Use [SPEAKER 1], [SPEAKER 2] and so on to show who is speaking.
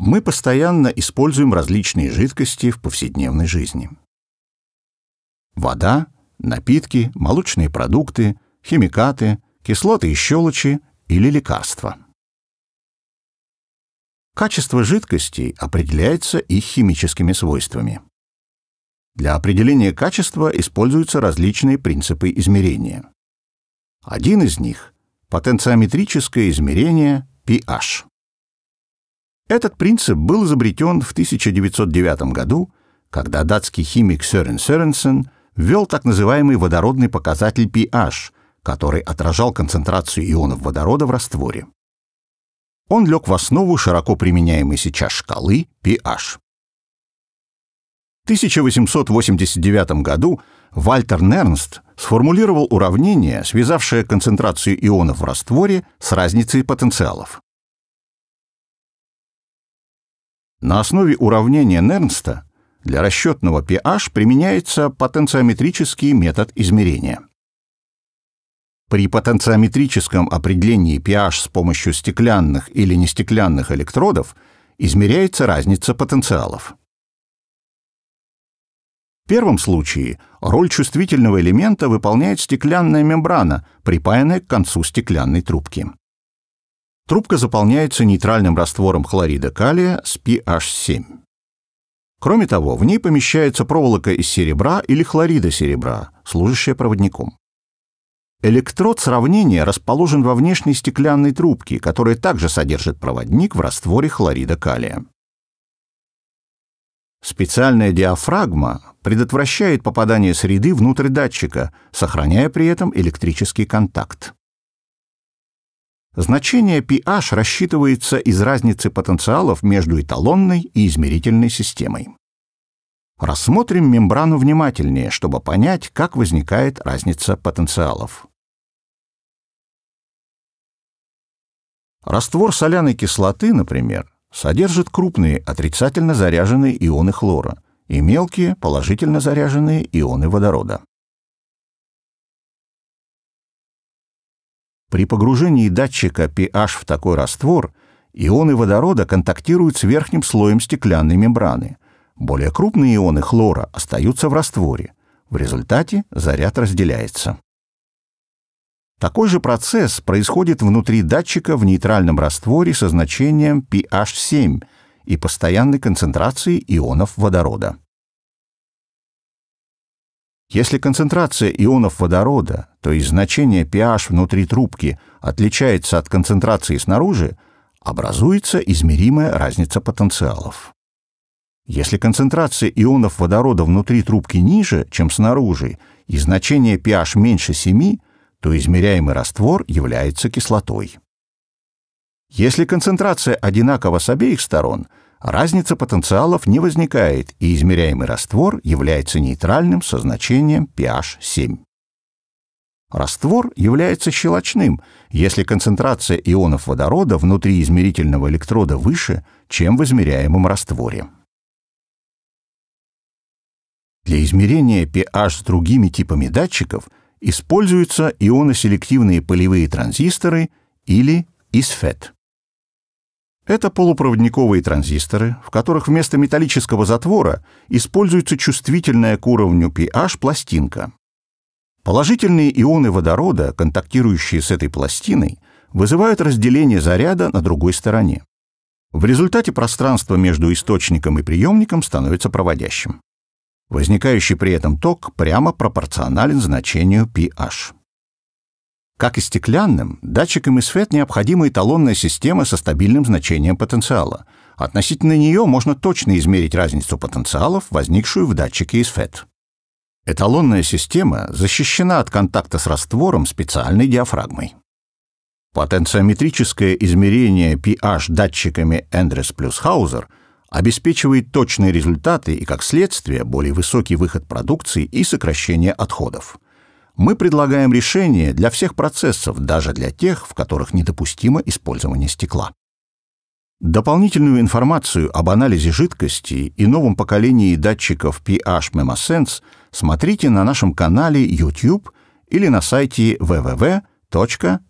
[SPEAKER 1] мы постоянно используем различные жидкости в повседневной жизни. Вода, напитки, молочные продукты, химикаты, кислоты и щелочи или лекарства. Качество жидкостей определяется их химическими свойствами. Для определения качества используются различные принципы измерения. Один из них – потенциометрическое измерение pH. Этот принцип был изобретен в 1909 году, когда датский химик Сёрен Сёренсен ввел так называемый водородный показатель pH, который отражал концентрацию ионов водорода в растворе. Он лег в основу широко применяемой сейчас шкалы pH. В 1889 году Вальтер Нернст сформулировал уравнение, связавшее концентрацию ионов в растворе с разницей потенциалов. На основе уравнения Нернста для расчетного pH применяется потенциометрический метод измерения. При потенциометрическом определении pH с помощью стеклянных или нестеклянных электродов измеряется разница потенциалов. В первом случае роль чувствительного элемента выполняет стеклянная мембрана, припаянная к концу стеклянной трубки. Трубка заполняется нейтральным раствором хлорида калия с PH7. Кроме того, в ней помещается проволока из серебра или хлорида серебра, служащая проводником. Электрод сравнения расположен во внешней стеклянной трубке, которая также содержит проводник в растворе хлорида калия. Специальная диафрагма предотвращает попадание среды внутрь датчика, сохраняя при этом электрический контакт. Значение pH рассчитывается из разницы потенциалов между эталонной и измерительной системой. Рассмотрим мембрану внимательнее, чтобы понять, как возникает разница потенциалов. Раствор соляной кислоты, например, содержит крупные отрицательно заряженные ионы хлора и мелкие положительно заряженные ионы водорода. При погружении датчика pH в такой раствор ионы водорода контактируют с верхним слоем стеклянной мембраны. Более крупные ионы хлора остаются в растворе. В результате заряд разделяется. Такой же процесс происходит внутри датчика в нейтральном растворе со значением pH 7 и постоянной концентрацией ионов водорода. Если концентрация ионов водорода то есть значение pH внутри трубки отличается от концентрации снаружи, образуется измеримая разница потенциалов. Если концентрация ионов водорода внутри трубки ниже, чем снаружи, и значение pH меньше 7, то измеряемый раствор является кислотой. Если концентрация одинакова с обеих сторон, разница потенциалов не возникает, и измеряемый раствор является нейтральным со значением pH 7. Раствор является щелочным, если концентрация ионов водорода внутри измерительного электрода выше, чем в измеряемом растворе. Для измерения pH с другими типами датчиков используются ионоселективные полевые транзисторы или ISFET. Это полупроводниковые транзисторы, в которых вместо металлического затвора используется чувствительная к уровню pH пластинка. Положительные ионы водорода, контактирующие с этой пластиной, вызывают разделение заряда на другой стороне. В результате пространство между источником и приемником становится проводящим. Возникающий при этом ток прямо пропорционален значению pH. Как и стеклянным, датчикам ESFET необходима эталонная система со стабильным значением потенциала. Относительно нее можно точно измерить разницу потенциалов, возникшую в датчике ESFET. Эталонная система защищена от контакта с раствором специальной диафрагмой. Потенциометрическое измерение pH датчиками Эндрес плюс Хаузер обеспечивает точные результаты и, как следствие, более высокий выход продукции и сокращение отходов. Мы предлагаем решение для всех процессов, даже для тех, в которых недопустимо использование стекла. Дополнительную информацию об анализе жидкости и новом поколении датчиков pH Memosense смотрите на нашем канале YouTube или на сайте www.endres.com.